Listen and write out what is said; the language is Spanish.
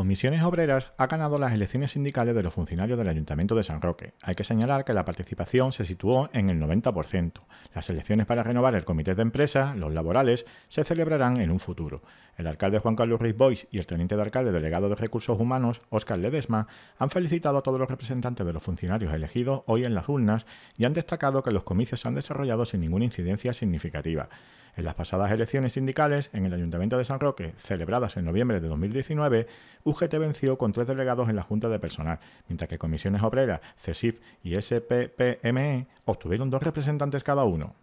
Comisiones Obreras ha ganado las elecciones sindicales de los funcionarios del Ayuntamiento de San Roque. Hay que señalar que la participación se situó en el 90%. Las elecciones para renovar el comité de empresa, los laborales, se celebrarán en un futuro. El alcalde Juan Carlos Ruiz Boix y el teniente de alcalde delegado de Recursos Humanos, Óscar Ledesma, han felicitado a todos los representantes de los funcionarios elegidos hoy en las urnas y han destacado que los comicios se han desarrollado sin ninguna incidencia significativa. En las pasadas elecciones sindicales en el Ayuntamiento de San Roque, celebradas en noviembre de 2019, UGT venció con tres delegados en la Junta de Personal, mientras que Comisiones Obreras, CESIF y SPPME obtuvieron dos representantes cada uno.